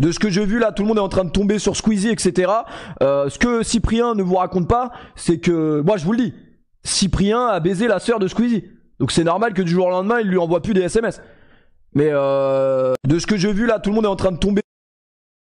de ce que j'ai vu là, tout le monde est en train de tomber sur Squeezie, etc. Euh, ce que Cyprien ne vous raconte pas, c'est que, moi je vous le dis, Cyprien a baisé la sœur de Squeezie. Donc c'est normal que du jour au lendemain, il lui envoie plus des SMS. Mais euh, de ce que j'ai vu là, tout le monde est en train de tomber.